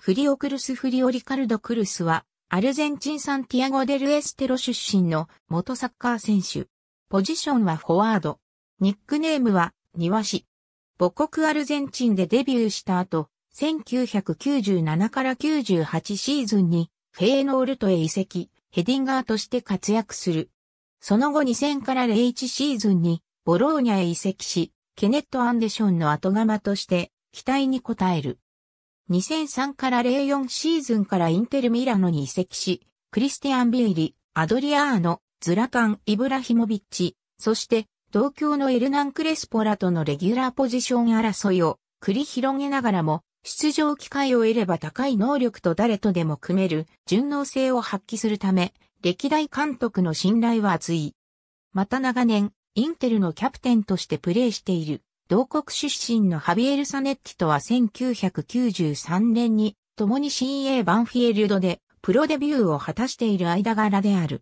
フリオクルス・フリオリカルド・クルスは、アルゼンチンサンティアゴ・デル・エステロ出身の元サッカー選手。ポジションはフォワード。ニックネームは、庭師。母国アルゼンチンでデビューした後、1997から98シーズンに、フェーノールトへ移籍、ヘディンガーとして活躍する。その後2000から01シーズンに、ボローニャへ移籍し、ケネット・アンデションの後釜として、期待に応える。2003から04シーズンからインテルミラノに移籍し、クリスティアン・ビエリ、アドリアーノ、ズラタン・イブラヒモビッチ、そして同郷のエルナン・クレスポラとのレギュラーポジション争いを繰り広げながらも、出場機会を得れば高い能力と誰とでも組める順応性を発揮するため、歴代監督の信頼は厚い。また長年、インテルのキャプテンとしてプレーしている。同国出身のハビエル・サネッティとは1993年に共に CA バンフィールドでプロデビューを果たしている間柄である。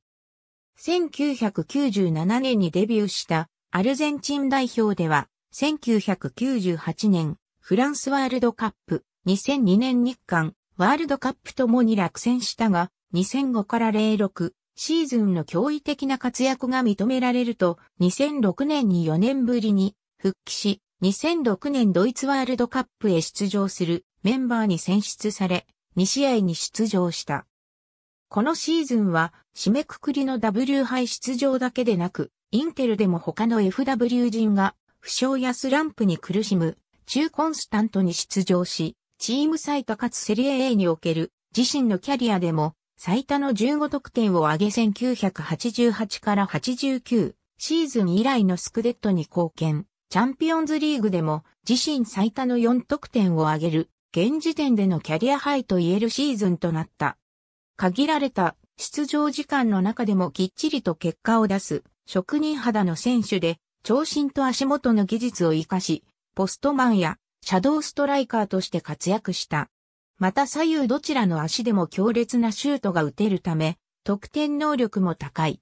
1997年にデビューしたアルゼンチン代表では1998年フランスワールドカップ、2002年日韓ワールドカップともに落選したが2005から06シーズンの驚異的な活躍が認められると2006年に4年ぶりに復帰し2006年ドイツワールドカップへ出場するメンバーに選出され、2試合に出場した。このシーズンは締めくくりの W 杯出場だけでなく、インテルでも他の FW 人が負傷やスランプに苦しむ中コンスタントに出場し、チーム最多かつセリエ A における自身のキャリアでも最多の15得点を上げ1988から89シーズン以来のスクデットに貢献。チャンピオンズリーグでも自身最多の4得点を挙げる、現時点でのキャリアハイと言えるシーズンとなった。限られた出場時間の中でもきっちりと結果を出す職人肌の選手で、長身と足元の技術を活かし、ポストマンやシャドーストライカーとして活躍した。また左右どちらの足でも強烈なシュートが打てるため、得点能力も高い。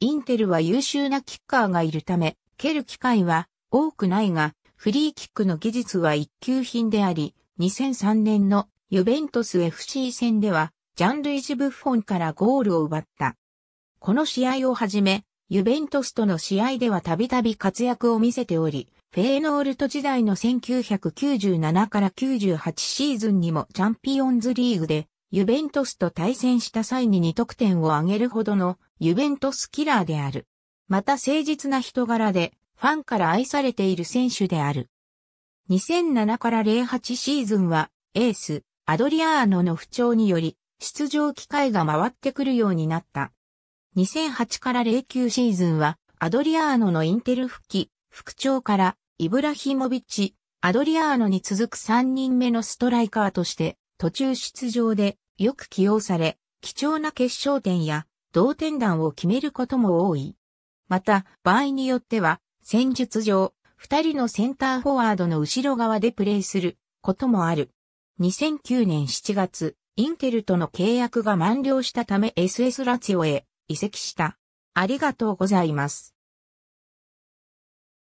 インテルは優秀なキッカーがいるため、蹴る機会は多くないが、フリーキックの技術は一級品であり、2003年のユベントス FC 戦では、ジャンルイジ・ブッフォンからゴールを奪った。この試合をはじめ、ユベントスとの試合ではたびたび活躍を見せており、フェーノールト時代の1997から98シーズンにもチャンピオンズリーグで、ユベントスと対戦した際に2得点を挙げるほどのユベントスキラーである。また誠実な人柄で、ファンから愛されている選手である。2007から08シーズンは、エース、アドリアーノの不調により、出場機会が回ってくるようになった。2008から09シーズンは、アドリアーノのインテル復帰、副長から、イブラヒモビッチ、アドリアーノに続く3人目のストライカーとして、途中出場で、よく起用され、貴重な決勝点や、同点弾を決めることも多い。また、場合によっては、戦術上、二人のセンターフォワードの後ろ側でプレーすることもある。2009年7月、インテルとの契約が満了したため SS ラツィオへ移籍した。ありがとうございます。